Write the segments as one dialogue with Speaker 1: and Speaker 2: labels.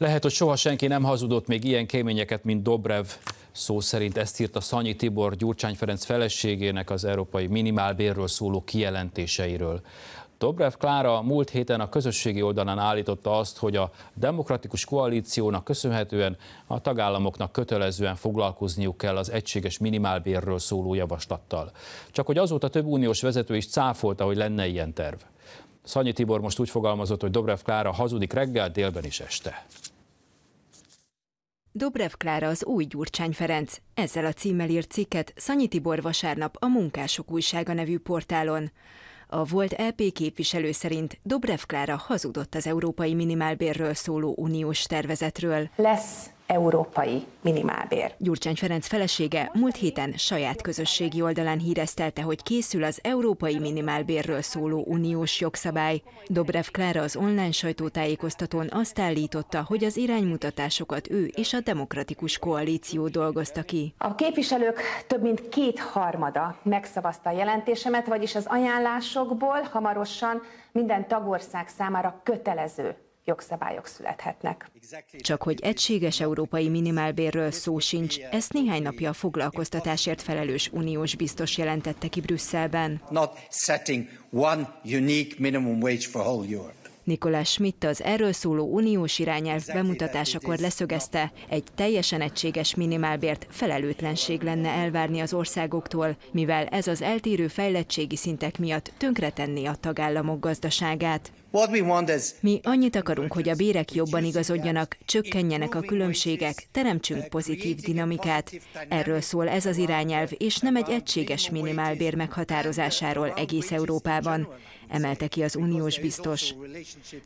Speaker 1: Lehet, hogy soha senki nem hazudott még ilyen kéményeket, mint Dobrev. Szó szerint ezt írta Szanyi Tibor Gyurcsány Ferenc feleségének az európai minimálbérről szóló kijelentéseiről. Dobrev Klára múlt héten a közösségi oldalán állította azt, hogy a demokratikus koalíciónak köszönhetően a tagállamoknak kötelezően foglalkozniuk kell az egységes minimálbérről szóló javaslattal. Csak hogy azóta több uniós vezető is cáfolta, hogy lenne ilyen terv. Szanyi Tibor most úgy fogalmazott, hogy Dobrev Klára hazudik reggel, délben is este.
Speaker 2: Dobrev Klára az új Gyurcsány Ferenc. Ezzel a címmel írt cikket Szanyi Tibor vasárnap a Munkások újsága nevű portálon. A volt LP e képviselő szerint Dobrev Klára hazudott az európai minimálbérről szóló uniós tervezetről. Lesz európai minimálbér. Gyurcsány Ferenc felesége múlt héten saját közösségi oldalán híreztelte, hogy készül az európai minimálbérről szóló uniós jogszabály. Dobrev Klára az online sajtótájékoztatón azt állította, hogy az iránymutatásokat ő és a demokratikus koalíció dolgozta ki. A képviselők több mint kétharmada megszavazta a jelentésemet, vagyis az ajánlásokból hamarosan minden tagország számára kötelező jogszabályok születhetnek. Csak hogy egységes európai minimálbérről szó sincs, ezt néhány napja a foglalkoztatásért felelős uniós biztos jelentette ki Brüsszelben. Not setting one unique minimum wage for whole Europe. Nikolás Schmidt az erről szóló uniós irányelv bemutatásakor leszögezte, egy teljesen egységes minimálbért felelőtlenség lenne elvárni az országoktól, mivel ez az eltérő fejlettségi szintek miatt tönkretenni a tagállamok gazdaságát. Mi annyit akarunk, hogy a bérek jobban igazodjanak, csökkenjenek a különbségek, teremtsünk pozitív dinamikát. Erről szól ez az irányelv, és nem egy egységes minimálbér meghatározásáról egész Európában, emelte ki az uniós biztos.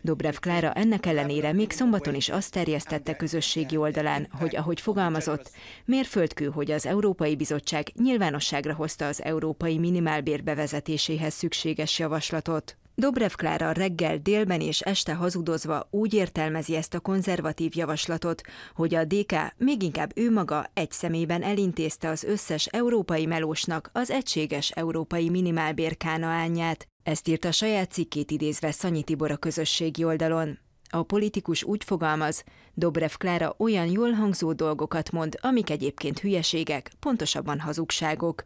Speaker 2: Dobrev Klára ennek ellenére még szombaton is azt terjesztette közösségi oldalán, hogy ahogy fogalmazott, mérföldkő, hogy az Európai Bizottság nyilvánosságra hozta az európai minimálbér bevezetéséhez szükséges javaslatot. Dobrev Klára reggel, délben és este hazudozva úgy értelmezi ezt a konzervatív javaslatot, hogy a DK még inkább ő maga egy szemében elintézte az összes európai melósnak az egységes európai minimálbér kánaánját. Ezt írta saját cikkét idézve Szanyi Tibor a közösségi oldalon. A politikus úgy fogalmaz, Dobrev Klára olyan jól hangzó dolgokat mond, amik egyébként hülyeségek, pontosabban hazugságok.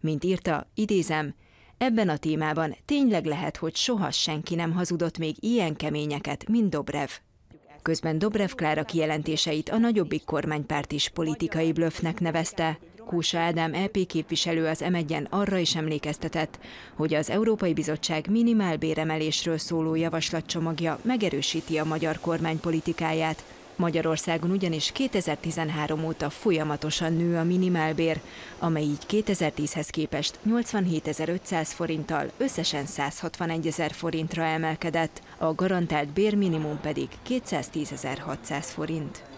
Speaker 2: Mint írta, idézem, Ebben a témában tényleg lehet, hogy soha senki nem hazudott még ilyen keményeket, mint Dobrev. Közben Dobrev Klára kijelentéseit a nagyobbik kormánypárt is politikai blöfnek nevezte. Kúsa Ádám EP képviselő az m arra is emlékeztetett, hogy az Európai Bizottság minimál béremelésről szóló javaslatcsomagja megerősíti a magyar kormány politikáját, Magyarországon ugyanis 2013 óta folyamatosan nő a minimálbér, amely így 2010-hez képest 87.500 forinttal összesen 161.000 forintra emelkedett, a garantált bérminimum pedig 210.600 forint.